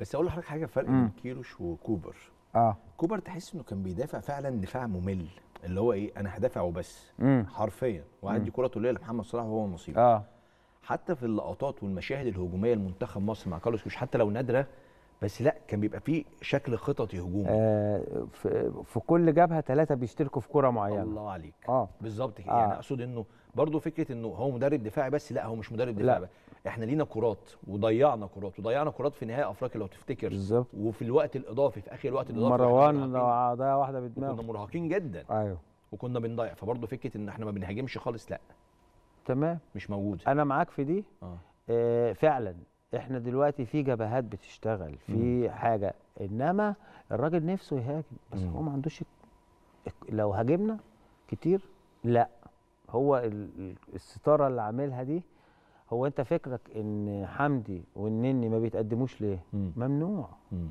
بس اقول لحضرتك حاجه فرق بين كيروش وكوبر اه كوبر تحس انه كان بيدافع فعلا دفاع ممل اللي هو ايه انا هدافع وبس حرفيا وادي كره طوليه لمحمد صلاح وهو نصيب اه حتى في اللقطات والمشاهد الهجوميه لمنتخب مصر مع كارلوس كوش حتى لو نادره بس لا كان بيبقى فيه شكل خططي هجومي آه في, في كل جبهه ثلاثه بيشتركوا في كره معينه الله عليك اه بالظبط كده آه. يعني اقصد انه برضه فكره انه هو مدرب دفاعي بس لا هو مش مدرب دفاعي احنا لينا كرات وضيعنا كرات وضيعنا كرات في نهائي افريقيا لو تفتكر بالظبط وفي الوقت الاضافي في اخر الوقت الاضافي مروان ضيع واحده بدماغه كنا مرهقين جدا ايوه وكنا بنضيع فبرضه فكره ان احنا ما بنهاجمش خالص لا تمام مش موجوده انا معاك في دي آه. آه فعلا احنا دلوقتي في جبهات بتشتغل في مم. حاجه انما الراجل نفسه يهاجم بس مم. هو ما عندوش لو هاجمنا كتير لا هو الستاره اللي عاملها دي هو انت فكرك ان حمدي والنني ما بيتقدموش ليه مم. ممنوع مم.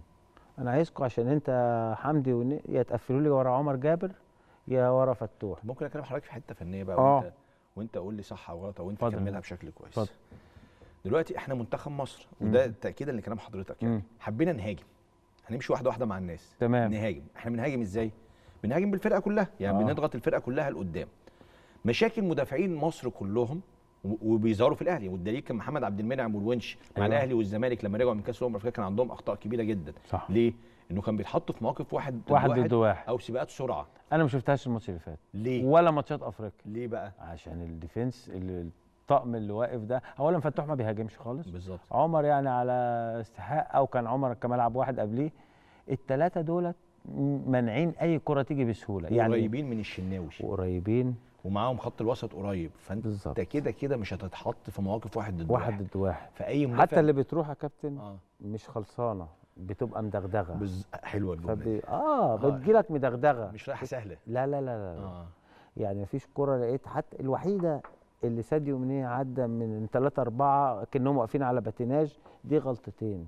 انا عايزكم عشان انت حمدي والنني يا تقفلوا لي ورا عمر جابر يا ورا فتوح ممكن اكلم حضرتك في حته فنيه بقى آه. وانت وانت قول لي صح او غلط او انت كملها بشكل كويس فضل. دلوقتي احنا منتخب مصر وده تاكيدا لكلام حضرتك يعني مم. حبينا نهاجم هنمشي واحده واحده مع الناس تمام نهاجم احنا بنهاجم ازاي بنهاجم بالفرقه كلها يعني آه. بنضغط الفرقه كلها لقدام مشاكل مدافعين مصر كلهم وبيظهروا في الاهلي والدليل كان محمد عبد المنعم والونش مع أيوة. الاهلي والزمالك لما رجعوا من كاس الامم الافريقيه كان عندهم اخطاء كبيره جدا صح. ليه؟ انه كان بيتحط في مواقف واحد واحد ضد واحد او سباقات سرعه انا ما شفتهاش الماتش اللي فات ليه ولا ماتشات افريقيا ليه بقى عشان الديفنس اللي الطقم اللي واقف ده اولا فتوح ما بيهاجمش خالص بالظبط عمر يعني على استحقاق او كان عمر كملعب واحد قبليه الثلاثه دولت مانعين اي كره تيجي بسهوله يعني قريبين من الشناوي وقريبين ومعاهم خط الوسط قريب فانت كده كده مش هتتحط في مواقف واحد ضد واحد ضد واحد فاي مدافع حتى اللي بتروح يا كابتن آه. مش خلصانه بتبقى مدغدغه بز... حلوه الجمله فبي... اه, آه. بتجيلك مدغدغه مش رايحه سهله لا لا لا لا, لا. آه. يعني مفيش كره لقيت حتى الوحيده اللي ساديو منيه عدى من 3 4 كانهم واقفين على باتيناج دي غلطتين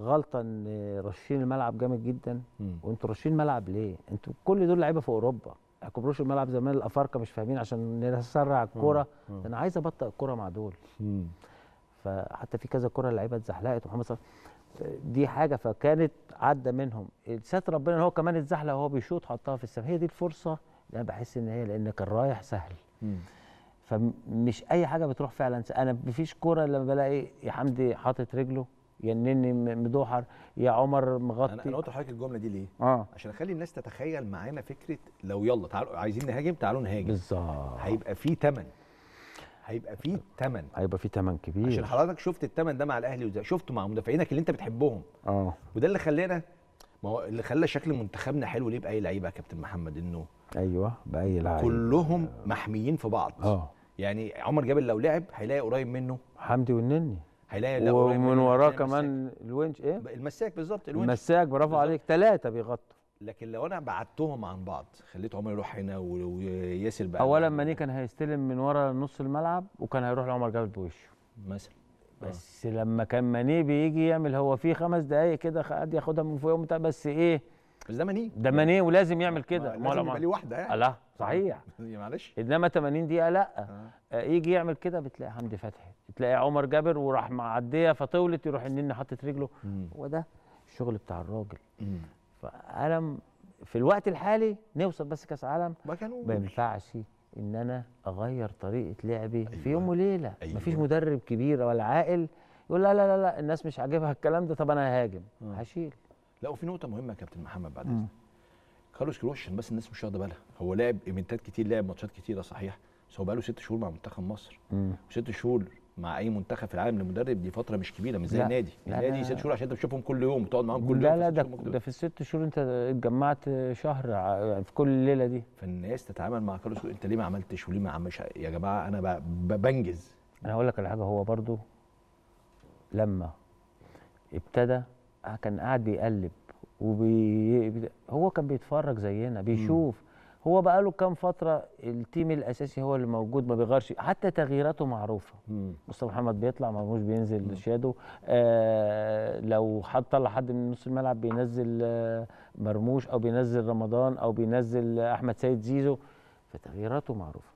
غلطه ان رشين الملعب جامد جدا وانتوا رشين ملعب ليه؟ انتوا كل دول لعيبه في اوروبا كبروش الملعب زمان الافارقه مش فاهمين عشان نسرع الكوره انا عايز ابطئ الكوره مع دول فحتى في كذا كوره لعيبه اتزحلقت ومحمد صلاح دي حاجه فكانت عدى منهم سات ربنا ان هو كمان اتزحلق وهو بيشوط حطها في السماء هي دي الفرصه اللي انا بحس ان هي لان كان رايح سهل فمش اي حاجه بتروح فعلا انا مفيش كوره لما بلاقي يا حمدي حاطط رجله يا النني مدوحر يا عمر مغطي انا انا قلت لحضرتك الجمله دي ليه؟ اه عشان اخلي الناس تتخيل معانا فكره لو يلا تعالوا عايزين نهاجم تعالوا نهاجم بالظبط هيبقى في ثمن هيبقى في ثمن هيبقى في ثمن كبير عشان حضرتك شفت الثمن ده مع الاهلي وزي شفته مع مدافعينك اللي انت بتحبهم اه وده اللي خلانا ما هو اللي خلى شكل منتخبنا حلو ليه باي لعيبه يا كابتن محمد انه ايوه باي لعيبه كلهم محميين في بعض اه يعني عمر جابر لو لعب هيلاقي قريب منه حمدي والنني هيلاقي ومن وراه كمان الونش ايه المساك بالظبط الونش المساك برافو عليك ثلاثه بيغطوا لكن لو انا بعدتهم عن بعض خليت عمر يروح هنا وياسر بقى اولا ماني كان هيستلم من ورا نص الملعب وكان هيروح لعمر جابر بوشه مثلا بس أه. لما كان ماني بيجي يعمل هو في خمس دقائق كده قد ياخدها من فوق بس ايه بس ده مانيه ده مانيه ولازم يعمل كده ما لازم يبقى ليه واحده يعني لا صحيح إيه، معلش انما 80 دقيقه لا آه. آه. يجي يعمل كده بتلاقي حمدي فتحي تلاقي عمر جابر وراح معديه فطولت يروح النني حاطط رجله هو ده الشغل بتاع الراجل فالم في الوقت الحالي نوصل بس كاس عالم ما ينفعش ان انا اغير طريقه لعبي أيوة. في يوم وليله أيوة. مفيش مدرب كبير ولا عاقل يقول لا لا لا, لا الناس مش عاجبها الكلام ده طب انا ههاجم آه. هشيل لا وفي نقطه مهمه يا كابتن محمد بعد اذنك كارلوس كروش عشان بس الناس مش واخده بالها هو لعب ايفنتات كتير لعب ماتشات كتيره صحيح بس هو بقاله ست شهور مع منتخب مصر مم. وست شهور مع اي منتخب في العالم لمدرب دي فتره مش كبيره مش زي النادي النادي ست شهور عشان انت بتشوفهم كل يوم بتقعد معاهم كل لا يوم لا ده ده في الست شهور انت اتجمعت شهر في كل الليله دي فالناس تتعامل مع كارلوس انت ليه ما عملتش وليه ما عملش يا جماعه انا بنجز انا هقول لك على حاجه هو برضو لما ابتدى كان قاعد بيقلب وبي... هو كان بيتفرج زينا بيشوف هو بقى له كام فتره التيم الاساسي هو اللي موجود ما بيغيرش حتى تغييراته معروفه مصطفى محمد بيطلع مرموش بينزل مم. شادو آه لو حط طلع حد من نص الملعب بينزل آه، مرموش او بينزل رمضان او بينزل احمد سيد زيزو فتغييراته معروفه